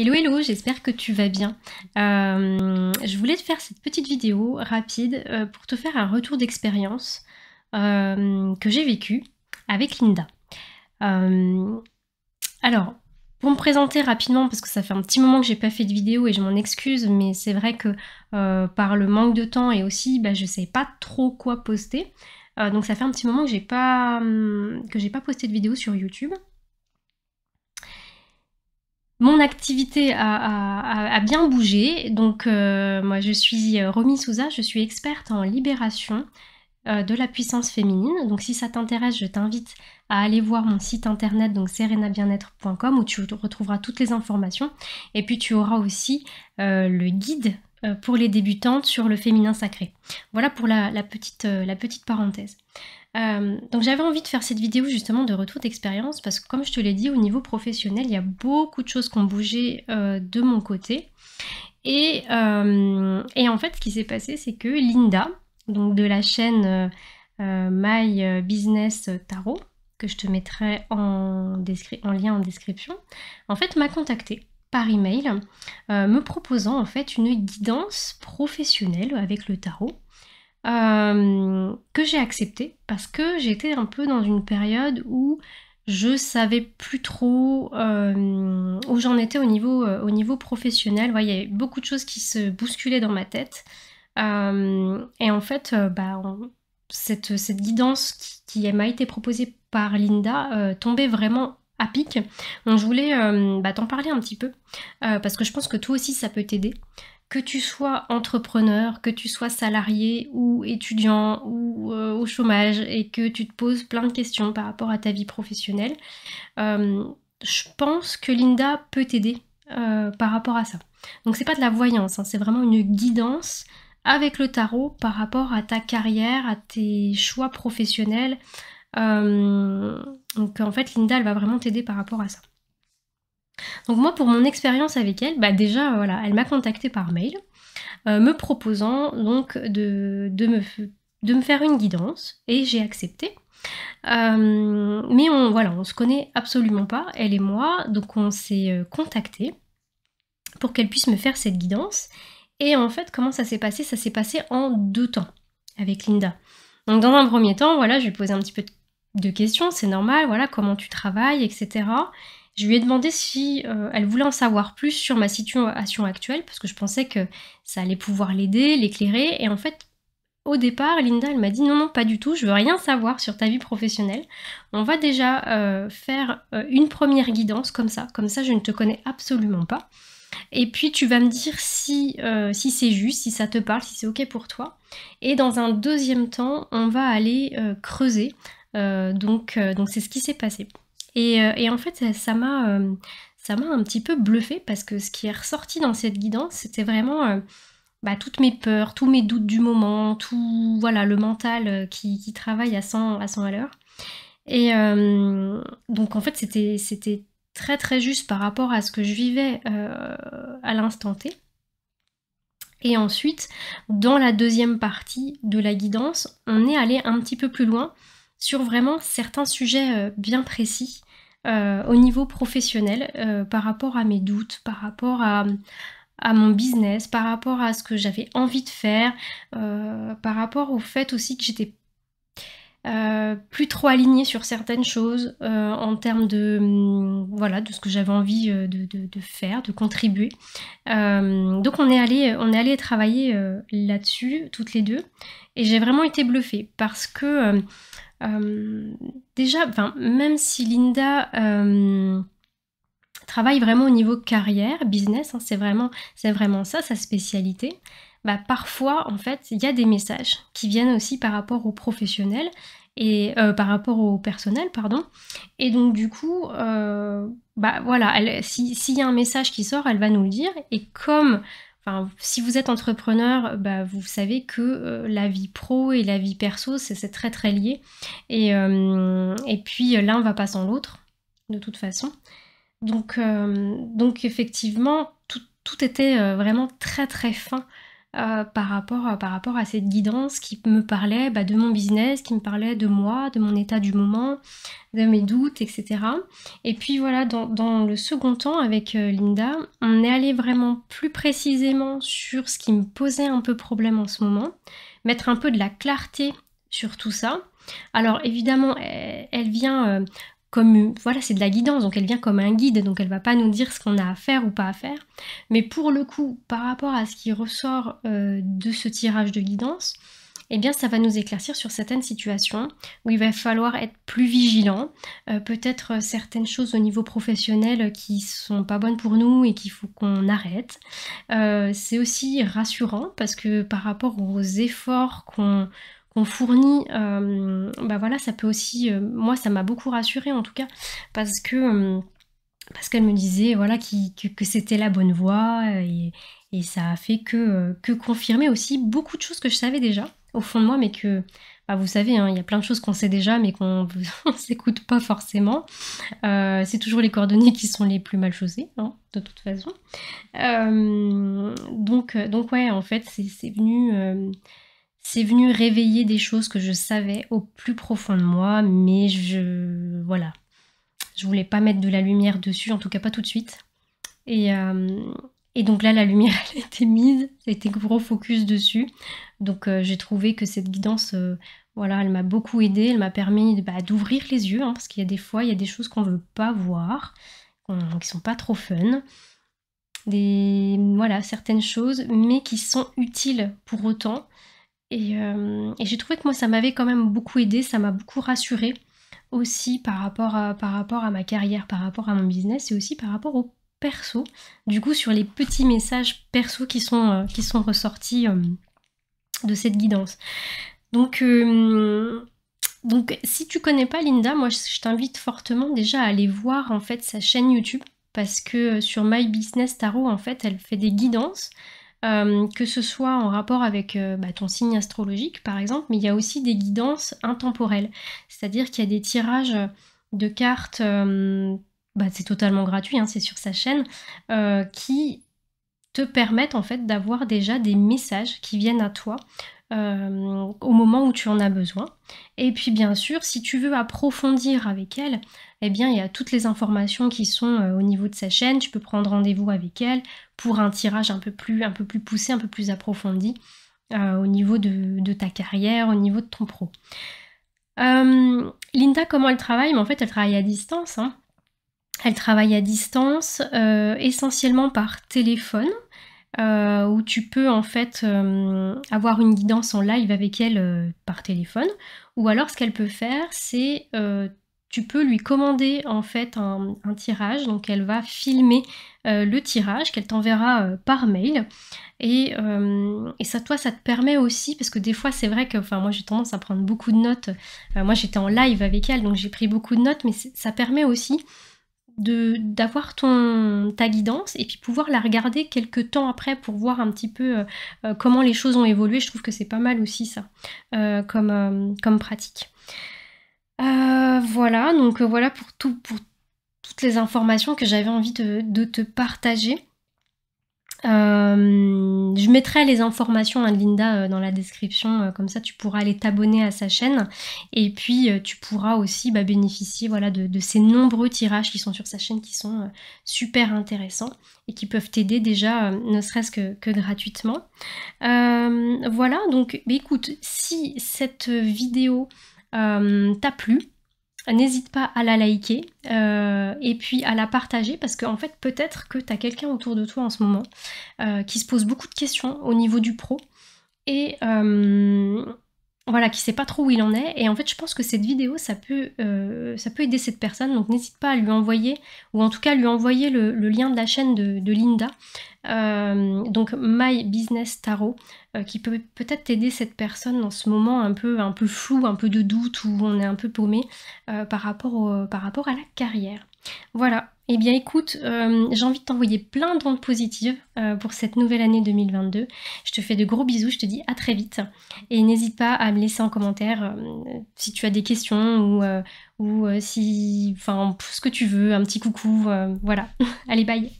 Hello hello, j'espère que tu vas bien. Euh, je voulais te faire cette petite vidéo rapide euh, pour te faire un retour d'expérience euh, que j'ai vécu avec Linda. alors, pour me présenter rapidement, parce que ça fait un petit moment que j'ai pas fait de vidéo et je m'en excuse, mais c'est vrai que par le manque de temps et aussi je bah, je sais pas trop quoi poster. donc ça fait un petit moment que j'ai pas, hum, que j'ai pas posté de vidéo sur YouTube mon activité a, bien bougé. Donc, euh, moi, je suis euh, Romy Souza, je suis experte en libération euh, de la puissance féminine. Donc, si ça t'intéresse, je t'invite à aller voir mon site internet, donc serenabienêtre.com, où tu retrouveras toutes les informations. Et puis, tu auras aussi le guide euh, pour les débutantes sur le féminin sacré. Voilà pour la, petite, euh, la petite, parenthèse. Euh, donc j'avais envie de faire cette vidéo justement de retour d'expérience parce que comme je te l'ai dit au niveau professionnel il y a beaucoup de choses qui ont bougé de mon côté et, en fait ce qui s'est passé c'est que Linda donc de la chaîne My Business Tarot que je te mettrai en, en lien en description en fait m'a contactée par email euh, me proposant en fait une guidance professionnelle avec le tarot euh, que j'ai accepté parce que j'étais un peu dans une période où je savais plus trop euh, où j'en étais au niveau, au niveau professionnel. Ouais, il y avait beaucoup de choses qui se bousculaient dans ma tête. et en fait, bah, cette, cette, guidance qui, qui m'a été proposée par Linda tombait vraiment à pic. Donc je voulais euh, bah, t'en parler un petit peu, euh, parce que je pense que toi aussi ça peut t'aider. Que tu sois entrepreneur, que tu sois salarié ou étudiant ou euh, au chômage et que tu te poses plein de questions par rapport à ta vie professionnelle, je pense que Linda peut t'aider par rapport à ça. Donc c'est pas de la voyance, hein, c'est vraiment une guidance avec le tarot par rapport à ta carrière, à tes choix professionnels, euh, donc en fait, Linda, elle va vraiment t'aider par rapport à ça. Donc moi, pour mon expérience avec elle, bah déjà, euh, voilà, elle m'a contactée par mail, euh, me proposant donc de, de, me, de, me, faire une guidance, et j'ai accepté. mais on voilà, on se connaît absolument pas, elle et moi, donc on s'est contacté pour qu'elle puisse me faire cette guidance. Et en fait, comment ça s'est passé Ça s'est passé en deux temps avec Linda. Donc dans un premier temps, voilà, je lui ai posé un petit peu de de questions, c'est normal, voilà, comment tu travailles, etc. Je lui ai demandé si euh, elle voulait en savoir plus sur ma situation actuelle, parce que je pensais que ça allait pouvoir l'aider, l'éclairer. Et en fait, au départ, Linda, elle m'a dit non, non, pas du tout, je veux rien savoir sur ta vie professionnelle. On va déjà euh, faire euh, une première guidance comme ça, comme ça je ne te connais absolument pas. Et puis tu vas me dire si, si c'est juste, si ça te parle, si c'est ok pour toi. Et dans un deuxième temps, on va aller creuser euh, donc, euh, donc c'est ce qui s'est passé. Et, euh, en fait, ça m'a ça m'a un petit peu bluffé parce que ce qui est ressorti dans cette guidance, c'était vraiment bah, toutes mes peurs, tous mes doutes du moment, tout voilà le mental qui, travaille à 100 à, l'heure. Et donc en fait, c'était très très juste par rapport à ce que je vivais à l'instant T. Et ensuite, dans la deuxième partie de la guidance, on est allé un petit peu plus loin sur vraiment certains sujets euh, bien précis euh, au niveau professionnel euh, par rapport à mes doutes, par rapport à, mon business, par rapport à ce que j'avais envie de faire, par rapport au fait aussi que j'étais plus trop alignée sur certaines choses en termes de hum, voilà de ce que j'avais envie de, de, faire, de contribuer. donc on est allé on est allé travailler là-dessus toutes les deux et j'ai vraiment été bluffée parce que euh, déjà, même si Linda euh, travaille vraiment au niveau carrière, business, hein, c'est vraiment, vraiment ça, sa spécialité, bah, parfois, en fait, il y a des messages qui viennent aussi par rapport aux professionnels et euh, par rapport au personnel, pardon. Et donc du coup, bah voilà, s'il si y a un message qui sort, elle va nous le dire. Et comme si vous êtes entrepreneur, bah, vous savez que euh, la vie pro et la vie perso, c'est très très lié. Et, euh, puis euh, l'un va pas sans l'autre, de toute façon. Donc, effectivement, tout était vraiment très très fin euh, par, rapport, par rapport à cette guidance qui me parlait bah, de mon business, qui me parlait de moi, de mon état du moment, de mes doutes, etc. Et puis voilà, dans, le second temps avec euh, Linda, on est allé vraiment plus précisément sur ce qui me posait un peu problème en ce moment, mettre un peu de la clarté sur tout ça. Alors évidemment, elle vient euh, voilà, c'est de la guidance, donc elle vient comme un guide, donc elle va pas nous dire ce qu'on a à faire ou pas à faire. Mais pour le coup, par rapport à ce qui ressort euh, de ce tirage de guidance, eh bien ça va nous éclaircir sur certaines situations où il va falloir être plus vigilant, euh, peut-être euh, certaines choses au niveau professionnel qui sont pas bonnes pour nous et qu'il faut qu'on arrête. c'est aussi rassurant parce que par rapport aux efforts qu'on qu'on fournit, euh, bah voilà, ça peut aussi, euh, moi ça m'a beaucoup rassurée en tout cas, parce que euh, parce qu'elle me disait voilà qui, que, c'était la bonne voie et, ça a fait que, que confirmer aussi beaucoup de choses que je savais déjà au fond de moi, mais que bah, vous savez, hein, il y a plein de choses qu'on sait déjà, mais qu'on ne s'écoute pas forcément. c'est toujours les coordonnées qui sont les plus mal chaussés, hein, de toute façon. donc, donc ouais, en fait, c'est venu c'est venu réveiller des choses que je savais au plus profond de moi, mais je. Voilà. Je voulais pas mettre de la lumière dessus, en tout cas pas tout de suite. Et, euh, et donc là, la lumière, elle était mise, c'était gros focus dessus. Donc euh, j'ai trouvé que cette guidance, euh, voilà, elle m'a beaucoup aidée, elle m'a permis bah, d'ouvrir les yeux, hein, parce qu'il y a des fois, il y a des choses qu'on veut pas voir, qui sont pas trop fun des voilà certaines choses mais qui sont utiles pour autant euh, et, j'ai trouvé que moi, ça m'avait quand même beaucoup aidé, ça m'a beaucoup rassuré aussi par rapport, à, ma carrière, par rapport à mon business et aussi par rapport au perso. Du coup, sur les petits messages perso qui sont, euh, ressortis euh, de cette guidance. Donc, donc, si tu connais pas Linda, moi, je t'invite fortement déjà à aller voir en fait sa chaîne YouTube parce que sur My Business Tarot, en fait, elle fait des guidances euh, que ce soit en rapport avec euh, bah, ton signe astrologique par exemple, mais il y a aussi des guidances intemporelles, c'est-à-dire qu'il y a des tirages de cartes, euh, bah, c'est totalement gratuit, hein, c'est sur sa chaîne, qui permettre en fait d'avoir déjà des messages qui viennent à toi euh, au moment où tu en as besoin. Et puis bien sûr, si tu veux approfondir avec elle, eh bien il y a toutes les informations qui sont euh, au niveau de sa chaîne. Tu peux prendre rendez-vous avec elle pour un tirage un peu plus, un peu plus poussé, un peu plus approfondi euh, au niveau de, ta carrière, au niveau de ton pro. Linda, comment elle travaille Mais En fait, elle travaille à distance. Hein. Elle travaille à distance, essentiellement par téléphone. Euh, où tu peux en fait euh, avoir une guidance en live avec elle euh, par téléphone. Ou alors ce qu'elle peut faire, c'est tu peux lui commander en fait un, tirage, donc elle va filmer le tirage qu'elle t'enverra par mail. Et, ça, toi, ça te permet aussi, parce que des fois, c'est vrai que, enfin, moi, j'ai tendance à prendre beaucoup de notes. moi, j'étais en live avec elle, donc j'ai pris beaucoup de notes, mais ça permet aussi d'avoir ton ta guidance et puis pouvoir la regarder quelques temps après pour voir un petit peu euh, euh, comment les choses ont évolué. Je trouve que c'est pas mal aussi ça euh, comme, comme pratique. voilà, donc voilà pour tout pour toutes les informations que j'avais envie de, de, te partager je mettrai les informations à hein, de Linda euh, dans la description, euh, comme ça tu pourras aller t'abonner à sa chaîne. Et puis euh, tu pourras aussi bah, bénéficier voilà, de, ces nombreux tirages qui sont sur sa chaîne qui sont super intéressants et qui peuvent t'aider déjà, ne serait-ce que, gratuitement. voilà, donc bah, écoute, si cette vidéo t'a plu, n'hésite pas à la liker euh, et puis à la partager parce qu'en fait peut-être que tu as quelqu'un autour de toi en ce moment euh, qui se pose beaucoup de questions au niveau du pro et, euh, voilà, qui sait pas trop où il en est. Et en fait, je pense que cette vidéo, ça peut, euh, ça peut aider cette personne. Donc n'hésite pas à lui envoyer, ou en tout cas lui envoyer le, lien de la chaîne de, Linda, euh, donc My Business Tarot, euh, qui peut peut-être aider cette personne dans ce moment un peu, un peu flou, un peu de doute, où on est un peu paumé par, rapport par rapport à la carrière. Voilà. et eh bien écoute, euh, j'ai envie de t'envoyer plein d'ondes positives euh, pour cette nouvelle année 2022. Je te fais de gros bisous, je te dis à très vite. Et n'hésite pas à me laisser en commentaire euh, si tu as des questions ou, ou si... Enfin, ce que tu veux, un petit coucou, voilà. Allez, bye